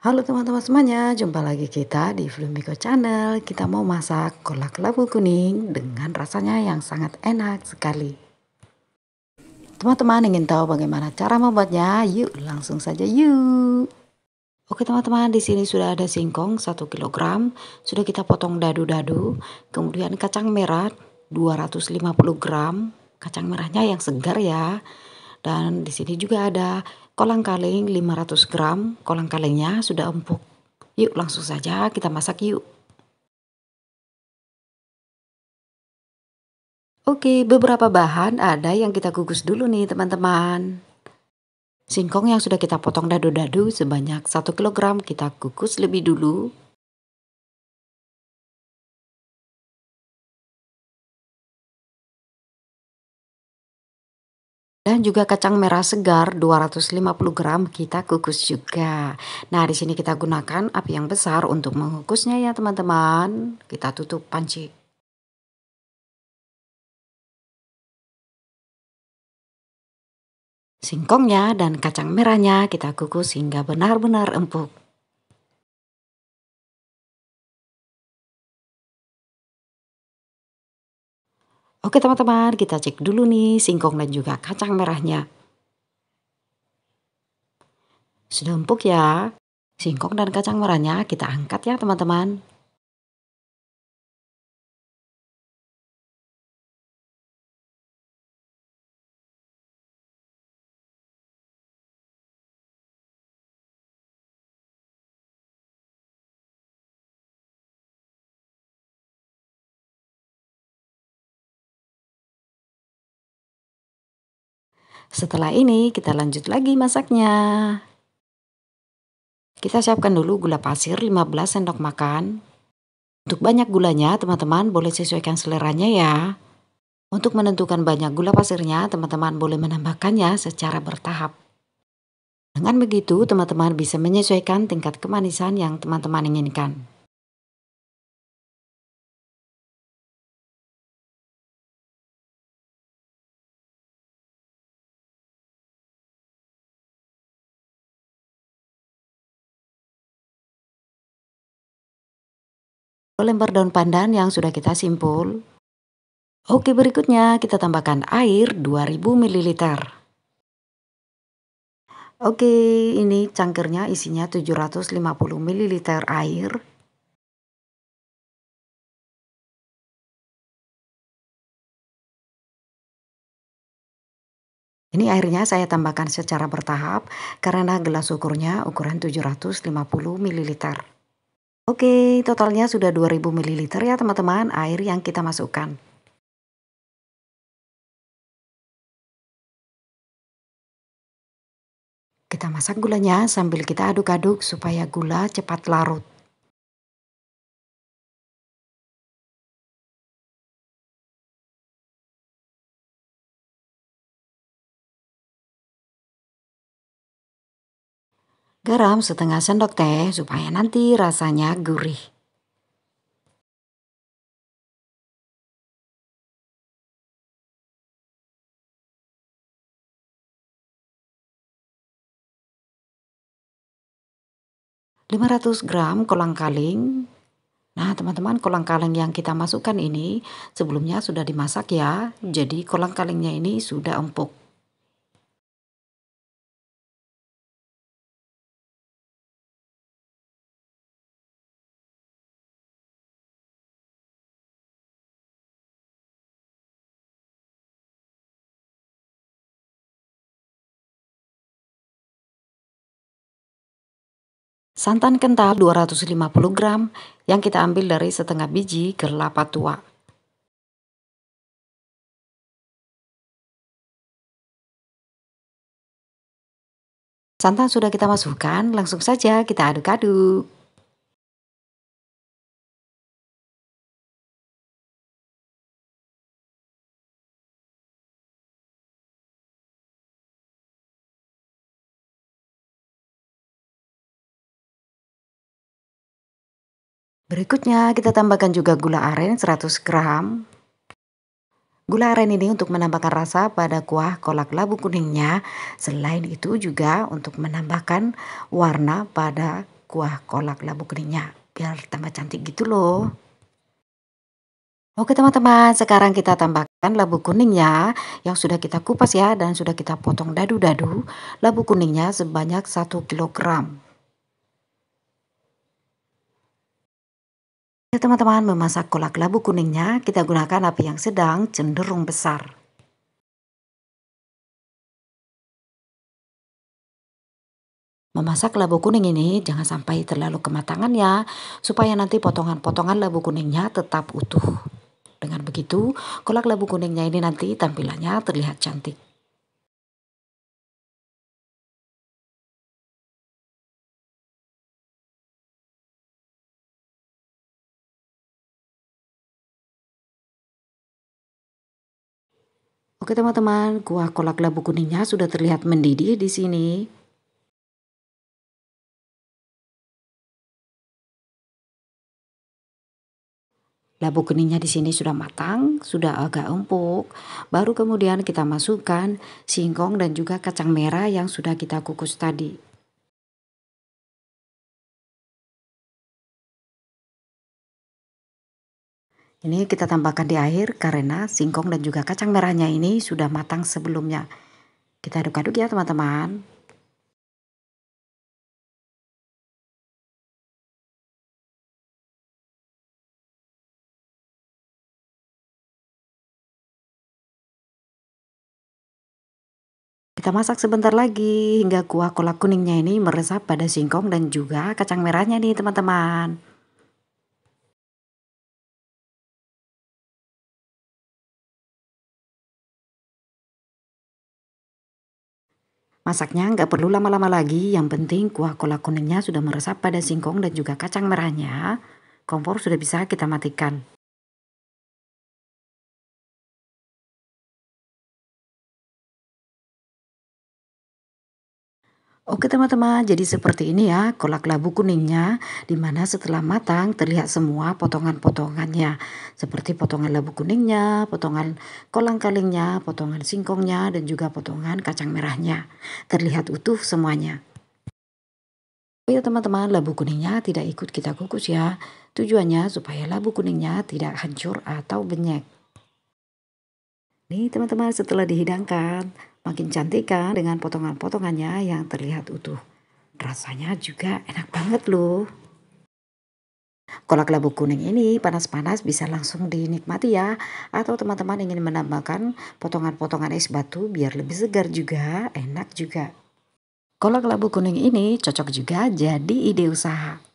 Halo teman-teman semuanya, jumpa lagi kita di Flumiko Channel. Kita mau masak kolak labu kuning dengan rasanya yang sangat enak sekali. Teman-teman ingin tahu bagaimana cara membuatnya? Yuk langsung saja yuk. Oke teman-teman, di sini sudah ada singkong 1 kg, sudah kita potong dadu-dadu, kemudian kacang merah 250 gram, kacang merahnya yang segar ya. Dan di sini juga ada kolang kaling 500 gram, kolang kalengnya sudah empuk. Yuk langsung saja kita masak yuk. Oke, beberapa bahan ada yang kita kukus dulu nih teman-teman. Singkong yang sudah kita potong dadu-dadu sebanyak 1 kg kita kukus lebih dulu Dan juga kacang merah segar 250 gram kita kukus juga. Nah, di sini kita gunakan api yang besar untuk mengukusnya ya, teman-teman. Kita tutup panci. Singkongnya dan kacang merahnya kita kukus hingga benar-benar empuk. Oke teman-teman, kita cek dulu nih singkong dan juga kacang merahnya. Sudah empuk ya. Singkong dan kacang merahnya kita angkat ya teman-teman. Setelah ini kita lanjut lagi masaknya. Kita siapkan dulu gula pasir 15 sendok makan. Untuk banyak gulanya, teman-teman boleh sesuaikan seleranya ya. Untuk menentukan banyak gula pasirnya, teman-teman boleh menambahkannya secara bertahap. Dengan begitu, teman-teman bisa menyesuaikan tingkat kemanisan yang teman-teman inginkan. lembar daun pandan yang sudah kita simpul. Oke, berikutnya kita tambahkan air 2000 ml. Oke, ini cangkirnya isinya 750 ml air. Ini airnya saya tambahkan secara bertahap karena gelas ukurnya ukuran 750 ml. Oke, totalnya sudah 2000 ml ya teman-teman air yang kita masukkan. Kita masak gulanya sambil kita aduk-aduk supaya gula cepat larut. garam setengah sendok teh supaya nanti rasanya gurih. Lima ratus gram kolang kaling. Nah, teman-teman, kolang kaling yang kita masukkan ini sebelumnya sudah dimasak ya. Jadi kolang kalingnya ini sudah empuk. Santan kental 250 gram yang kita ambil dari setengah biji kelapa tua. Santan sudah kita masukkan, langsung saja kita aduk-aduk. Berikutnya kita tambahkan juga gula aren 100 gram. Gula aren ini untuk menambahkan rasa pada kuah kolak labu kuningnya. Selain itu juga untuk menambahkan warna pada kuah kolak labu kuningnya. Biar tambah cantik gitu loh. Oke teman-teman, sekarang kita tambahkan labu kuningnya yang sudah kita kupas ya dan sudah kita potong dadu-dadu. Labu kuningnya sebanyak 1 kilogram. Ya, teman-teman, memasak kolak labu kuningnya kita gunakan api yang sedang cenderung besar. Memasak labu kuning ini jangan sampai terlalu kematangan ya, supaya nanti potongan-potongan labu kuningnya tetap utuh. Dengan begitu, kolak labu kuningnya ini nanti tampilannya terlihat cantik. Oke teman-teman, kuah kolak labu kuningnya sudah terlihat mendidih di sini. Labu kuningnya di sini sudah matang, sudah agak empuk. Baru kemudian kita masukkan singkong dan juga kacang merah yang sudah kita kukus tadi. Ini kita tambahkan di air karena singkong dan juga kacang merahnya ini sudah matang sebelumnya. Kita aduk-aduk ya teman-teman. Kita masak sebentar lagi hingga kuah kolak kuningnya ini meresap pada singkong dan juga kacang merahnya nih teman-teman. Masaknya nggak perlu lama-lama lagi, yang penting kuah kolak kuningnya sudah meresap pada singkong dan juga kacang merahnya. Kompor sudah bisa kita matikan. Oke teman-teman, jadi seperti ini ya kolak labu kuningnya dimana setelah matang terlihat semua potongan-potongannya seperti potongan labu kuningnya, potongan kolang kalingnya, potongan singkongnya dan juga potongan kacang merahnya. Terlihat utuh semuanya. Oke oh ya teman-teman, labu kuningnya tidak ikut kita kukus ya. Tujuannya supaya labu kuningnya tidak hancur atau benyek. Nih teman-teman setelah dihidangkan, Makin cantik kan dengan potongan-potongannya yang terlihat utuh. Rasanya juga enak banget loh. Kolak labu kuning ini panas-panas bisa langsung dinikmati ya. Atau teman-teman ingin menambahkan potongan-potongan es batu biar lebih segar juga, enak juga. Kolak labu kuning ini cocok juga jadi ide usaha.